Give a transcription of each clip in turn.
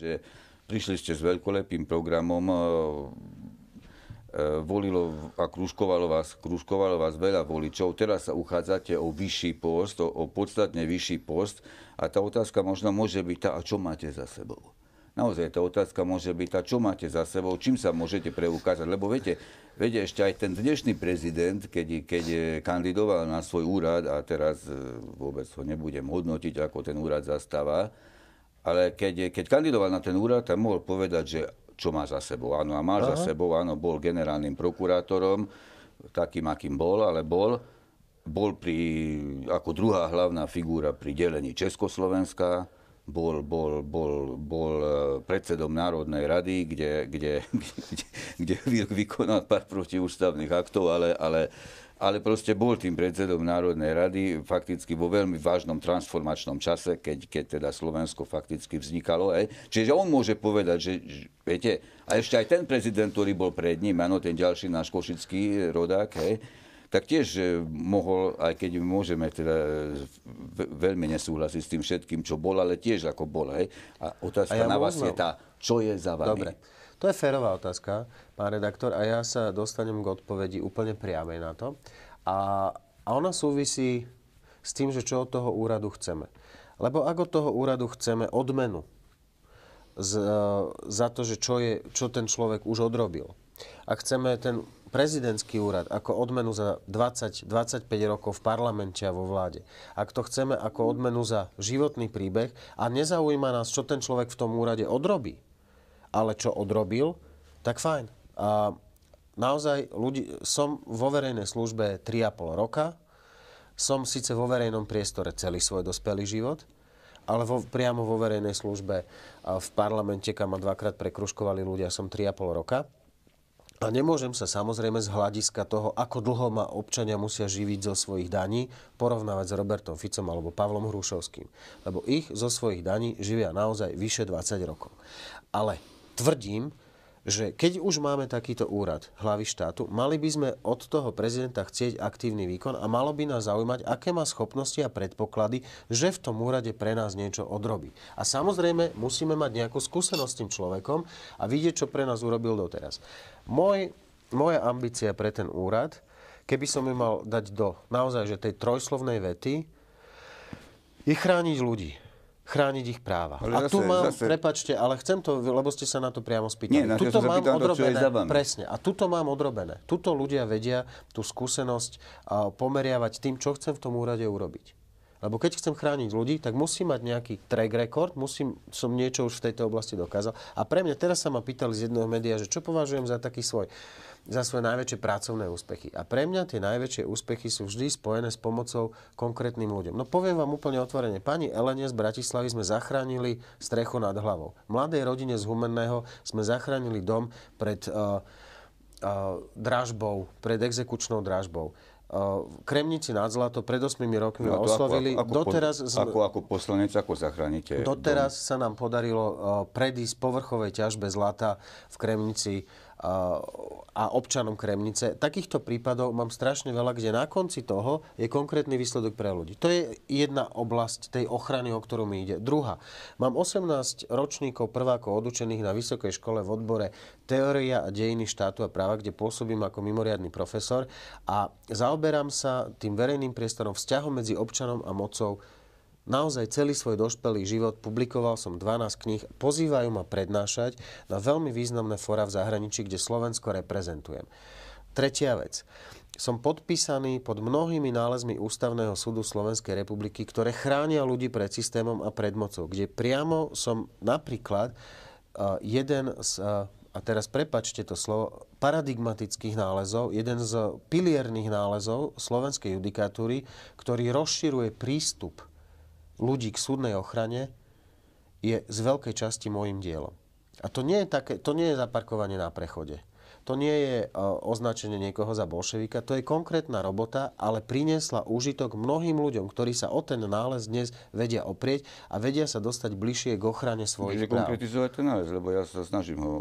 že prišli ste s veľkolepým programom, e, e, volilo a Kruškovalo vás, kruškovalo vás veľa voličov. Teraz sa uchádzate o vyšší post, o, o podstatne vyšší post a tá otázka možno môže byť tá, a čo máte za sebou? Naozaj tá otázka môže byť tá, čo máte za sebou, čím sa môžete preukázať. Lebo viete, viete ešte aj ten dnešný prezident, keď, keď kandidoval na svoj úrad, a teraz e, vôbec ho nebudem hodnotiť, ako ten úrad zastáva, ale keď, keď kandidoval na ten úrad, tam mohol povedať, že čo má za sebou. Áno, a má Aha. za sebou, áno, bol generálnym prokurátorom, takým, akým bol, ale bol. Bol pri, ako druhá hlavná figúra pri delení Československa, bol, bol, bol, bol e, predsedom Národnej rady, kde, kde, kde, kde vykonal pár protiústavných aktov, ale, ale ale proste bol tým predsedom Národnej rady fakticky vo veľmi vážnom transformačnom čase, keď, keď teda Slovensko fakticky vznikalo. Aj. Čiže on môže povedať, že, viete, a ešte aj ten prezident, ktorý bol pred ním, áno, ten ďalší náš košický rodák, aj, tak tiež e, mohol, aj keď môžeme teda veľmi nesúhlasiť s tým všetkým, čo bol, ale tiež ako bol. Aj. A otázka a ja na vás môžem. je tá, čo je za vami. Dobre. To je férová otázka, pán redaktor, a ja sa dostanem k odpovedi úplne priamej na to. A, a ona súvisí s tým, že čo od toho úradu chceme. Lebo ak od toho úradu chceme odmenu z, e, za to, že čo, je, čo ten človek už odrobil, a chceme ten prezidentský úrad ako odmenu za 20-25 rokov v parlamente a vo vláde, ak to chceme ako odmenu za životný príbeh a nezaujíma nás, čo ten človek v tom úrade odrobí, ale čo odrobil, tak fajn. A naozaj ľudí, som vo verejnej službe 3,5 roka, som síce vo verejnom priestore celý svoj dospelý život, ale vo, priamo vo verejnej službe v parlamente, kam ma dvakrát prekruškovali ľudia, som 3,5 roka. A nemôžem sa samozrejme z hľadiska toho, ako dlho ma občania musia živiť zo svojich daní, porovnávať s Robertom Ficom alebo Pavlom Hrušovským. Lebo ich zo svojich daní živia naozaj vyše 20 rokov. Ale tvrdím, že keď už máme takýto úrad hlavy štátu, mali by sme od toho prezidenta chcieť aktívny výkon a malo by nás zaujímať, aké má schopnosti a predpoklady, že v tom úrade pre nás niečo odrobí. A samozrejme musíme mať nejakú skúsenosť s tým človekom a vidieť, čo pre nás urobil doteraz. Môj, moja ambícia pre ten úrad, keby som ju mal dať do naozaj že tej trojslovnej vety, je chrániť ľudí chrániť ich práva. Ale a zase, tu mám, zase... prepačte, ale chcem to, lebo ste sa na to priamo spýtali. Nie, tuto mám odrobené, to, presne, a tuto mám odrobené. Tuto ľudia vedia tú skúsenosť a pomeriavať tým, čo chcem v tom úrade urobiť. Lebo keď chcem chrániť ľudí, tak musím mať nejaký track record, musím, som niečo už v tejto oblasti dokázal. A pre mňa, teraz sa ma pýtali z jedného média, že čo považujem za taký svoj za svoje najväčšie pracovné úspechy. A pre mňa tie najväčšie úspechy sú vždy spojené s pomocou konkrétnym ľuďom. No poviem vám úplne otvorene, pani Elene z Bratislavy sme zachránili strechu nad hlavou. Mladej rodine z Humenného sme zachránili dom pred uh, uh, dražbou, pred exekučnou dražbou. Eh, Kremnici nad Zlato pred 8 rokmi no, oslovili. Ako, ako, doteraz ako, ako poslanec, ako zachránite? Doteraz dom? sa nám podarilo predísť povrchovej ťažbe zlata v Kremnici a občanom Kremnice. Takýchto prípadov mám strašne veľa, kde na konci toho je konkrétny výsledok pre ľudí. To je jedna oblasť tej ochrany, o ktorú mi ide. Druhá. Mám 18 ročníkov prvákov odučených na vysokej škole v odbore teória a dejiny štátu a práva, kde pôsobím ako mimoriadný profesor a zaoberám sa tým verejným priestorom, vzťahom medzi občanom a mocou naozaj celý svoj dospelý život, publikoval som 12 kníh, pozývajú ma prednášať na veľmi významné fora v zahraničí, kde Slovensko reprezentujem. Tretia vec. Som podpísaný pod mnohými nálezmi Ústavného súdu Slovenskej republiky, ktoré chránia ľudí pred systémom a pred mocou, kde priamo som napríklad e, jeden z, e, a teraz prepačte to slovo, paradigmatických nálezov, jeden z pilierných nálezov slovenskej judikatúry, ktorý rozširuje prístup ľudí k súdnej ochrane je z veľkej časti môjim dielom. A to nie je, také, to nie je zaparkovanie na prechode. To nie je e, označenie niekoho za bolševika, to je konkrétna robota, ale priniesla úžitok mnohým ľuďom, ktorí sa o ten nález dnes vedia oprieť a vedia sa dostať bližšie k ochrane svojich Čiže práv. konkretizovať ten nález, lebo ja sa snažím ho...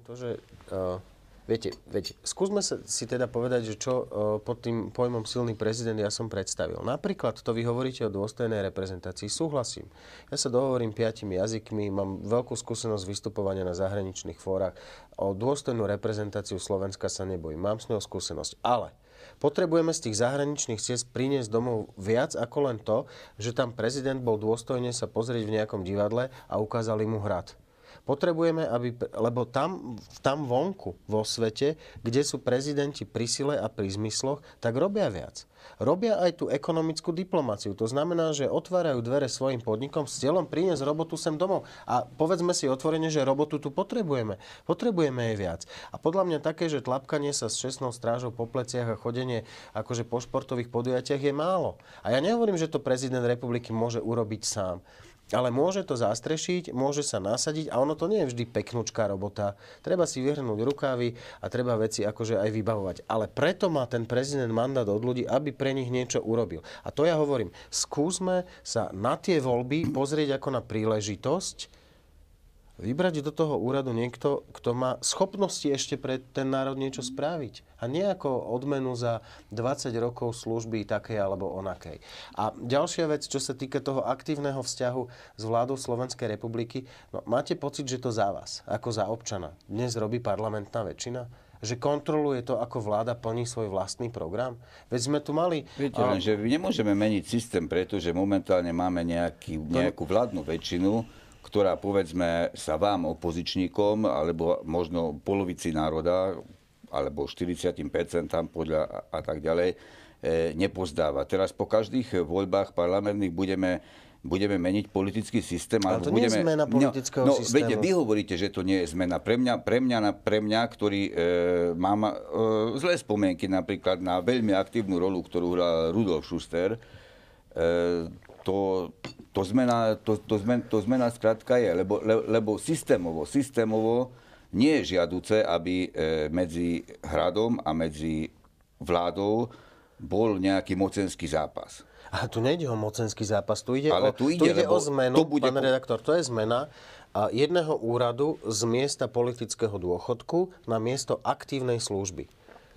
E, to, že, uh Viete, veď skúsme si teda povedať, že čo e, pod tým pojmom silný prezident ja som predstavil. Napríklad to vy hovoríte o dôstojnej reprezentácii. Súhlasím. Ja sa dohovorím piatimi jazykmi, mám veľkú skúsenosť vystupovania na zahraničných fórach. O dôstojnú reprezentáciu Slovenska sa nebojím. Mám s ňou skúsenosť. Ale Potrebujeme z tých zahraničných ciest priniesť domov viac ako len to, že tam prezident bol dôstojne sa pozrieť v nejakom divadle a ukázali mu hrad. Potrebujeme, aby, lebo tam, tam vonku, vo svete, kde sú prezidenti pri sile a pri zmysloch, tak robia viac. Robia aj tú ekonomickú diplomáciu. To znamená, že otvárajú dvere svojim podnikom s cieľom priniesť robotu sem domov. A povedzme si otvorene, že robotu tu potrebujeme. Potrebujeme jej viac. A podľa mňa také, že tlapkanie sa s čestnou strážou po pleciach a chodenie akože po športových podujatiach je málo. A ja nehovorím, že to prezident republiky môže urobiť sám. Ale môže to zastrešiť, môže sa nasadiť a ono to nie je vždy peknúčká robota. Treba si vyhrnúť rukávy a treba veci akože aj vybavovať. Ale preto má ten prezident mandát od ľudí, aby pre nich niečo urobil. A to ja hovorím, skúsme sa na tie voľby pozrieť ako na príležitosť, Vybrať do toho úradu niekto, kto má schopnosti ešte pre ten národ niečo spraviť. A nie ako odmenu za 20 rokov služby takej alebo onakej. A ďalšia vec, čo sa týka toho aktívneho vzťahu s vládou Slovenskej republiky, no, máte pocit, že to za vás, ako za občana, dnes robí parlamentná väčšina? že kontroluje to, ako vláda plní svoj vlastný program? Veď sme tu mali... Viete, ale... len, že nemôžeme meniť systém, pretože momentálne máme nejaký, nejakú vládnu väčšinu, ktorá povedzme sa vám opozičníkom alebo možno polovici národa alebo 40% podľa a tak ďalej e, nepozdáva. Teraz po každých voľbách parlamentných budeme budeme meniť politický systém. Ale to budeme... nie je zmena no, politického no, no, systému. Viete, vy hovoríte, že to nie je zmena. Pre mňa, pre mňa, pre mňa ktorý e, mám e, zlé spomienky napríklad na veľmi aktívnu rolu, ktorú hral Rudolf Schuster, e, to, to zmena, to, to zmen, to zmena skrátka je, lebo, le, lebo systémovo, systémovo nie je žiaduce, aby e, medzi hradom a medzi vládou bol nejaký mocenský zápas. A tu nejde o mocenský zápas, tu ide, Ale o, tu ide, tu ide o zmenu, to bude... pán redaktor, to je zmena jedného úradu z miesta politického dôchodku na miesto aktívnej služby.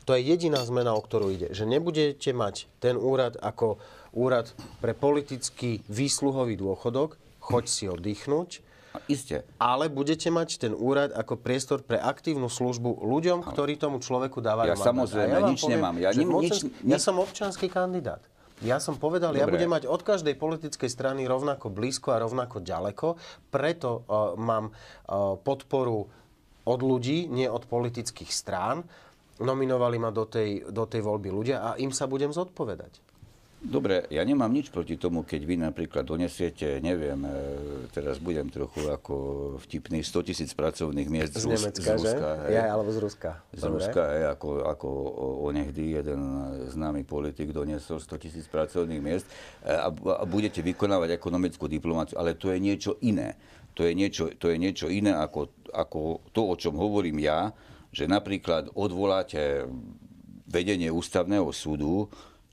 To je jediná zmena, o ktorú ide. Že nebudete mať ten úrad ako úrad pre politický výsluhový dôchodok, choď si oddychnúť, Isté. Ale budete mať ten úrad ako priestor pre aktívnu službu ľuďom, ale. ktorí tomu človeku dávajú Ja samozrejme, ja nič poviem, nemám. Ja, nič, mocen... nič... ja som občanský kandidát. Ja som povedal, Dobre. ja budem mať od každej politickej strany rovnako blízko a rovnako ďaleko, preto uh, mám uh, podporu od ľudí, nie od politických strán nominovali ma do tej, do tej voľby ľudia a im sa budem zodpovedať. Dobre, ja nemám nič proti tomu, keď vy napríklad donesiete, neviem, e, teraz budem trochu ako vtipný, 100 tisíc pracovných miest z, z, Nemecka, z Ruska. Že? ja, alebo z Ruska. Z Dobre. Ruska, hej, ako, ako onehdy jeden známy politik doniesol 100 tisíc pracovných miest e, a, a budete vykonávať ekonomickú diplomáciu, ale to je niečo iné. To je niečo, to je niečo iné ako, ako to, o čom hovorím ja, že napríklad odvoláte vedenie ústavného súdu,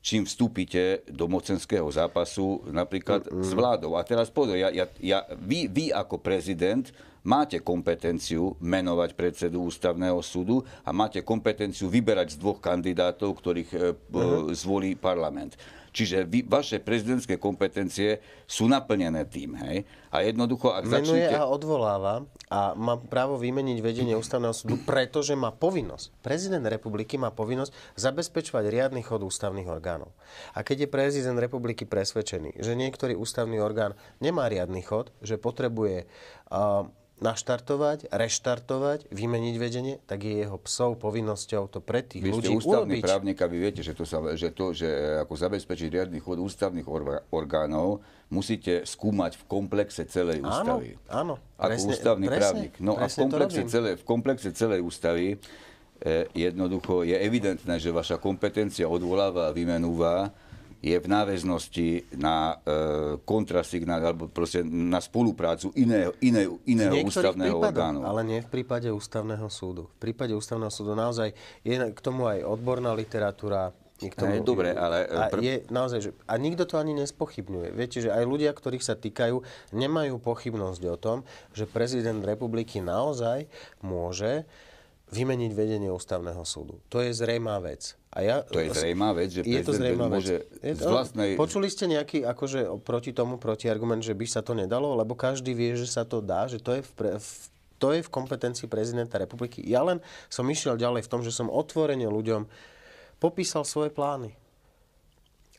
čím vstúpite do mocenského zápasu napríklad mm. s vládou. A teraz pozor, ja, ja, ja, vy, vy ako prezident máte kompetenciu menovať predsedu ústavného súdu a máte kompetenciu vyberať z dvoch kandidátov, ktorých uh-huh. zvolí parlament. Čiže vy, vaše prezidentské kompetencie sú naplnené tým, hej? A jednoducho, ak Menuje začnete... a odvoláva a má právo vymeniť vedenie ústavného súdu, pretože má povinnosť. Prezident republiky má povinnosť zabezpečovať riadny chod ústavných orgánov. A keď je prezident republiky presvedčený, že niektorý ústavný orgán nemá riadny chod, že potrebuje uh, naštartovať, reštartovať, vymeniť vedenie, tak je jeho psov povinnosťou to pre tých vy ľudí ste ústavný urobiť. právnik a vy viete, že to, sa, že to, že e, ako zabezpečiť riadny chod ústavných orgánov, musíte skúmať v komplexe celej áno, ústavy. Áno, Ako presne, ústavný presne, právnik. No a v komplexe, celé, v komplexe celej ústavy eh, jednoducho je evidentné, že vaša kompetencia odvoláva a vymenúva je v náväznosti na e, kontrasignál alebo proste na spoluprácu iného, iné, iného ústavného prípadom, orgánu. Ale nie v prípade ústavného súdu. V prípade ústavného súdu naozaj je k tomu aj odborná literatúra, Tomu, e, dobre, ale... A, pr- je, naozaj, že, a nikto to ani nespochybňuje. Viete, že aj ľudia, ktorých sa týkajú, nemajú pochybnosť o tom, že prezident republiky naozaj môže uh, vymeniť vedenie ústavného súdu. To je zrejmá vec. A ja, to je zrejmá vec, že je to zrejmá vec. môže je to, z vlastnej... Počuli ste nejaký akože proti tomu protiargument, že by sa to nedalo? Lebo každý vie, že sa to dá, že to je v, pre, v to je v kompetencii prezidenta republiky. Ja len som išiel ďalej v tom, že som otvorene ľuďom popísal svoje plány.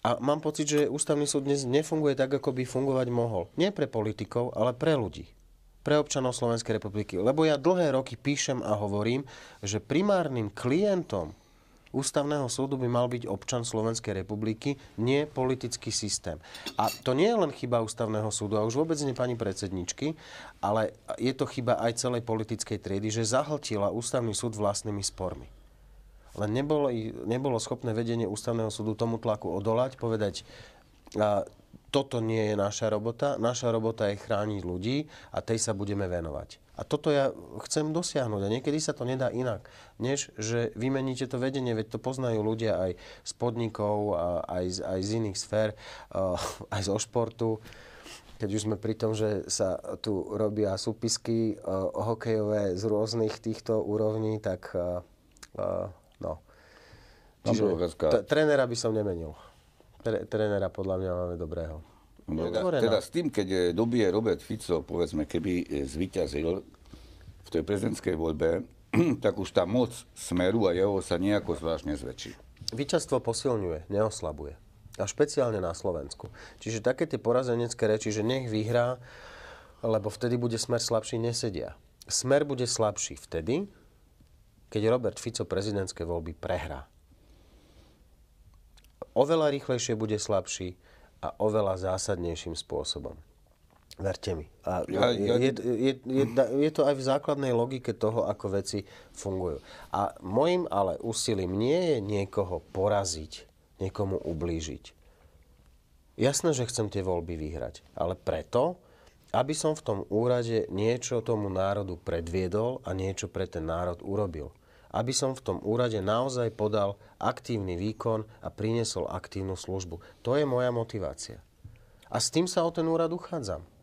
A mám pocit, že ústavný súd dnes nefunguje tak, ako by fungovať mohol. Nie pre politikov, ale pre ľudí pre občanov Slovenskej republiky. Lebo ja dlhé roky píšem a hovorím, že primárnym klientom ústavného súdu by mal byť občan Slovenskej republiky, nie politický systém. A to nie je len chyba ústavného súdu, a už vôbec nie pani predsedničky, ale je to chyba aj celej politickej triedy, že zahltila ústavný súd vlastnými spormi. Len nebolo, nebolo schopné vedenie ústavného súdu tomu tlaku odolať, povedať, a toto nie je naša robota. Naša robota je chrániť ľudí a tej sa budeme venovať. A toto ja chcem dosiahnuť. A niekedy sa to nedá inak, než že vymeníte to vedenie, veď to poznajú ľudia aj z podnikov, aj z, aj z iných sfér, eh, aj zo športu keď už sme pri tom, že sa tu robia súpisky eh, hokejové z rôznych týchto úrovní, tak eh, no. Čiže, trénera by som nemenil. Tre, trénera podľa mňa máme dobrého. No, teda, teda s tým, keď eh, dobije Robert Fico, povedzme, keby eh, zvyťazil v tej prezidentskej voľbe, tak už tá moc Smeru a jeho sa nejako zvláštne zväčší. Výčastvo posilňuje, neoslabuje. A špeciálne na Slovensku. Čiže také tie porazenecké reči, že nech vyhrá, lebo vtedy bude Smer slabší, nesedia. Smer bude slabší vtedy, keď Robert Fico prezidentské voľby prehrá oveľa rýchlejšie bude slabší a oveľa zásadnejším spôsobom. Verte mi. A ja, ja... Je, je, je, je to aj v základnej logike toho, ako veci fungujú. A môjim ale úsilím nie je niekoho poraziť, niekomu ublížiť. Jasné, že chcem tie voľby vyhrať, ale preto, aby som v tom úrade niečo tomu národu predviedol a niečo pre ten národ urobil aby som v tom úrade naozaj podal aktívny výkon a priniesol aktívnu službu. To je moja motivácia. A s tým sa o ten úrad uchádzam.